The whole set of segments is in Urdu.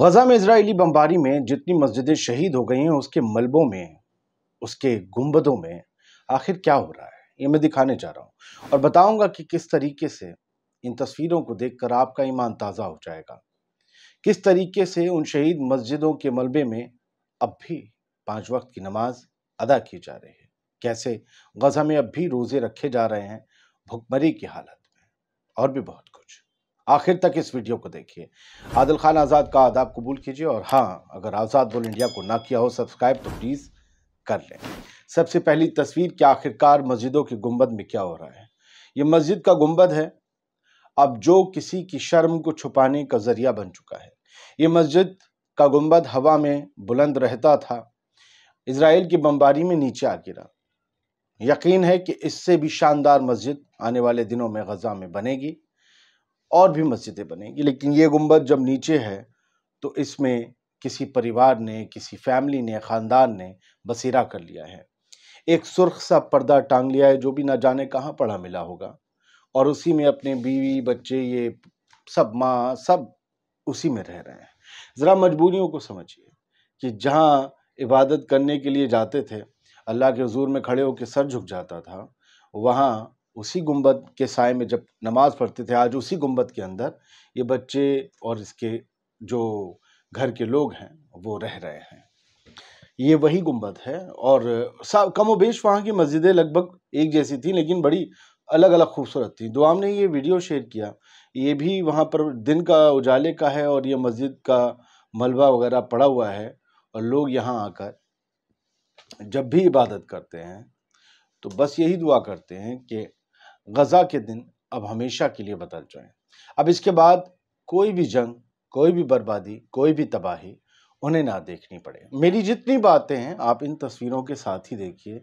غزہ میں اسرائیلی بمباری میں جتنی مسجدیں شہید ہو گئی ہیں اس کے ملبوں میں اس کے گنبدوں میں آخر کیا ہو رہا ہے یہ میں دکھانے جا رہا ہوں اور بتاؤں گا کہ کس طریقے سے ان تصویروں کو دیکھ کر آپ کا ایمان تازہ ہو جائے گا کس طریقے سے ان شہید مسجدوں کے ملبے میں اب بھی پانچ وقت کی نماز ادا کی جا رہی ہے کیسے غزہ میں اب بھی روزے رکھے جا رہے ہیں بھکمری کی حالت میں اور بھی بہت کچھ آخر تک اس ویڈیو کو دیکھیے عادل خان آزاد کا آداب قبول کیجیے اور ہاں اگر آزاد بول انڈیا کو نہ کیا ہو سبسکرائب تو پلیز کر لیں سب سے پہلی تصویر کہ آخرکار مسجدوں کی گنبد میں کیا ہو رہا ہے یہ مسجد کا گنبد ہے اب جو کسی کی شرم کو چھپانے کا ذریعہ بن چکا ہے یہ مسجد کا گنبد ہوا میں بلند رہتا تھا اسرائیل کی بمباری میں نیچے آ گرا یقین ہے کہ اس سے بھی شاندار مسجد آنے والے دنوں میں غزہ میں بنے گی اور بھی مسجدیں بنیں گی لیکن یہ گنبد جب نیچے ہے تو اس میں کسی پریوار نے کسی فیملی نے خاندان نے بسیرہ کر لیا ہے ایک سرخ سا پردہ ٹانگ لیا ہے جو بھی نہ جانے کہاں پڑھا ملا ہوگا اور اسی میں اپنے بیوی بچے یہ سب ماں سب اسی میں رہ رہے ہیں ذرا مجبوریوں کو سمجھیے کہ جہاں عبادت کرنے کے لیے جاتے تھے اللہ کے حضور میں کھڑے ہو کے سر جھک جاتا تھا وہاں اسی گنبد کے سائے میں جب نماز پڑھتے تھے آج اسی گنبد کے اندر یہ بچے اور اس کے جو گھر کے لوگ ہیں وہ رہ رہے ہیں یہ وہی گنبد ہے اور کم و بیش وہاں کی مسجدیں لگ بھگ ایک جیسی تھیں لیکن بڑی الگ الگ خوبصورت تھیں دعام نے یہ ویڈیو شیئر کیا یہ بھی وہاں پر دن کا اجالے کا ہے اور یہ مسجد کا ملبہ وغیرہ پڑا ہوا ہے اور لوگ یہاں آ کر جب بھی عبادت کرتے ہیں تو بس یہی دعا کرتے ہیں کہ غزہ کے دن اب ہمیشہ کے لیے بدل جائیں اب اس کے بعد کوئی بھی جنگ کوئی بھی بربادی کوئی بھی تباہی انہیں نہ دیکھنی پڑے میری جتنی باتیں ہیں آپ ان تصویروں کے ساتھ ہی دیکھیے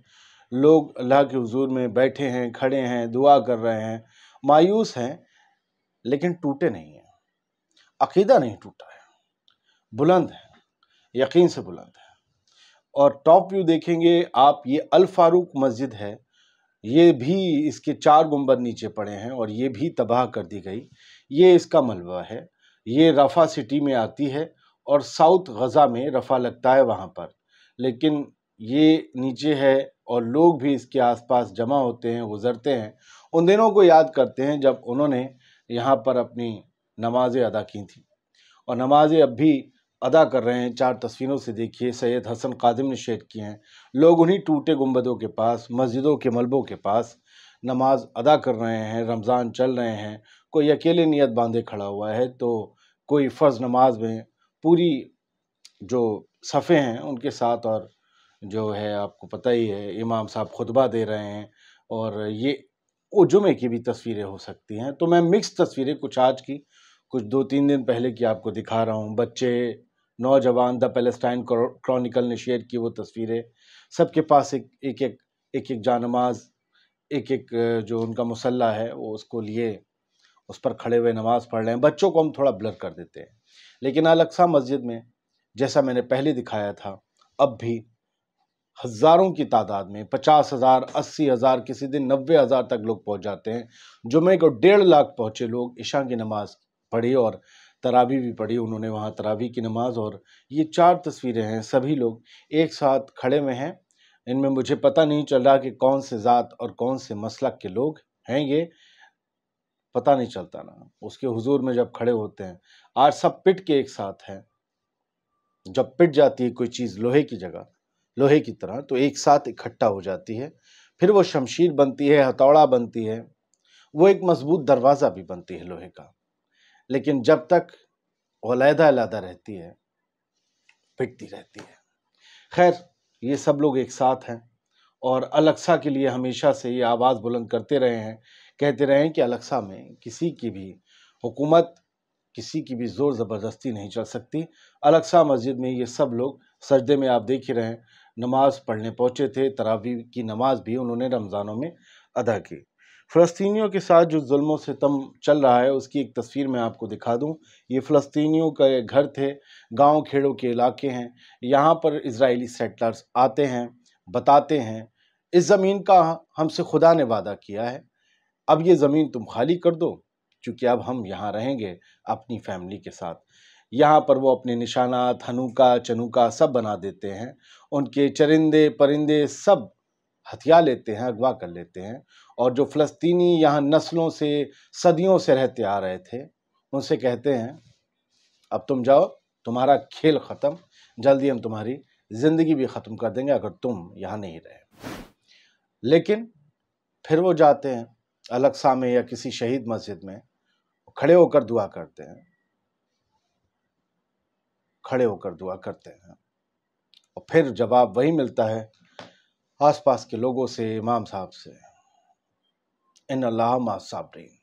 لوگ اللہ کے حضور میں بیٹھے ہیں کھڑے ہیں دعا کر رہے ہیں مایوس ہیں لیکن ٹوٹے نہیں ہیں عقیدہ نہیں ٹوٹا ہے بلند ہے یقین سے بلند ہے اور ٹاپ ویو دیکھیں گے آپ یہ الفاروق مسجد ہے یہ بھی اس کے چار گمبر نیچے پڑے ہیں اور یہ بھی تباہ کر دی گئی یہ اس کا ملبہ ہے یہ رفا سٹی میں آتی ہے اور ساؤتھ غزہ میں رفا لگتا ہے وہاں پر لیکن یہ نیچے ہے اور لوگ بھی اس کے آس پاس جمع ہوتے ہیں گزرتے ہیں ان دنوں کو یاد کرتے ہیں جب انہوں نے یہاں پر اپنی نمازیں ادا کی تھیں اور نمازیں اب بھی ادا کر رہے ہیں چار تصویروں سے دیکھیے سید حسن قادم نے شیئر کیے ہیں لوگ انہی ٹوٹے گنبدوں کے پاس مسجدوں کے ملبوں کے پاس نماز ادا کر رہے ہیں رمضان چل رہے ہیں کوئی اکیلے نیت باندھے کھڑا ہوا ہے تو کوئی فرض نماز میں پوری جو صفحے ہیں ان کے ساتھ اور جو ہے آپ کو پتہ ہی ہے امام صاحب خطبہ دے رہے ہیں اور یہ وہ جمعے کی بھی تصویریں ہو سکتی ہیں تو میں مکس تصویریں کچھ آج کی کچھ دو تین دن پہلے کی آپ کو دکھا رہا ہوں بچے نوجوان دا پیلسٹائن کرونیکل نے شیئر کی وہ تصویریں سب کے پاس ایک ایک ایک ایک جانماز ایک ایک جو ان کا مسلح ہے وہ اس کو لیے اس پر کھڑے ہوئے نماز پڑھ رہے ہیں بچوں کو ہم تھوڑا بلر کر دیتے ہیں لیکن الاکسا مسجد میں جیسا میں نے پہلے دکھایا تھا اب بھی ہزاروں کی تعداد میں پچاس ہزار اسی ہزار کسی دن نوے ہزار تک لوگ پہنچ جاتے ہیں جمعے کو ڈیڑھ لاکھ پہنچے لوگ عشاء کی نماز پڑھی اور تراوی بھی پڑھی انہوں نے وہاں ترابی کی نماز اور یہ چار تصویریں ہیں سبھی لوگ ایک ساتھ کھڑے میں ہیں ان میں مجھے پتہ نہیں چل رہا کہ کون سے ذات اور کون سے مسلک کے لوگ ہیں یہ پتہ نہیں چلتا نا اس کے حضور میں جب کھڑے ہوتے ہیں آج سب پٹ کے ایک ساتھ ہیں جب پٹ جاتی ہے کوئی چیز لوہے کی جگہ لوہے کی طرح تو ایک ساتھ اکھٹا ہو جاتی ہے پھر وہ شمشیر بنتی ہے ہتوڑا بنتی ہے وہ ایک مضبوط دروازہ بھی بنتی ہے لوہے کا لیکن جب تک علیحدہ علیحدہ رہتی ہے پھٹتی رہتی ہے خیر یہ سب لوگ ایک ساتھ ہیں اور الیکسا کے لیے ہمیشہ سے یہ آواز بلند کرتے رہے ہیں کہتے رہے ہیں کہ الیکسا میں کسی کی بھی حکومت کسی کی بھی زور زبردستی نہیں چل سکتی الیکسا مسجد میں یہ سب لوگ سجدے میں آپ دیکھ ہی رہے ہیں نماز پڑھنے پہنچے تھے تراویح کی نماز بھی انہوں نے رمضانوں میں ادا کی فلسطینیوں کے ساتھ جو ظلم و ستم چل رہا ہے اس کی ایک تصویر میں آپ کو دکھا دوں یہ فلسطینیوں کا گھر تھے گاؤں کھیڑوں کے علاقے ہیں یہاں پر اسرائیلی سیٹلرز آتے ہیں بتاتے ہیں اس زمین کا ہم سے خدا نے وعدہ کیا ہے اب یہ زمین تم خالی کر دو چونکہ اب ہم یہاں رہیں گے اپنی فیملی کے ساتھ یہاں پر وہ اپنے نشانات ہنوکا چنوکا سب بنا دیتے ہیں ان کے چرندے پرندے سب ہتھیا لیتے ہیں اغوا کر لیتے ہیں اور جو فلسطینی یہاں نسلوں سے صدیوں سے رہتے آ رہے تھے ان سے کہتے ہیں اب تم جاؤ تمہارا کھیل ختم جلدی ہم تمہاری زندگی بھی ختم کر دیں گے اگر تم یہاں نہیں رہے لیکن پھر وہ جاتے ہیں الکسا میں یا کسی شہید مسجد میں کھڑے ہو کر دعا کرتے ہیں کھڑے ہو کر دعا کرتے ہیں اور پھر جواب وہی ملتا ہے آس پاس کے لوگوں سے امام صاحب سے ان اللہ صابرین رہی